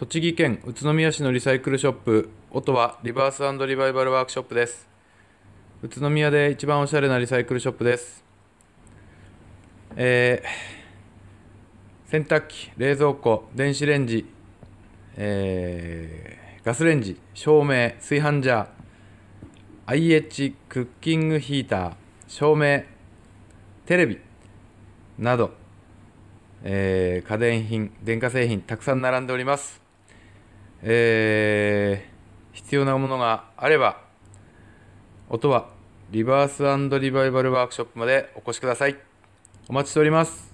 栃木県宇都宮市のリサイクルショップ音はリバースリバイバルワークショップです宇都宮で一番おしゃれなリサイクルショップですえー、洗濯機冷蔵庫電子レンジ、えー、ガスレンジ照明炊飯ジャー IH クッキングヒーター照明テレビなど、えー、家電品電化製品たくさん並んでおりますえー、必要なものがあれば、音はリバースリバイバルワークショップまでお越しください。お待ちしております。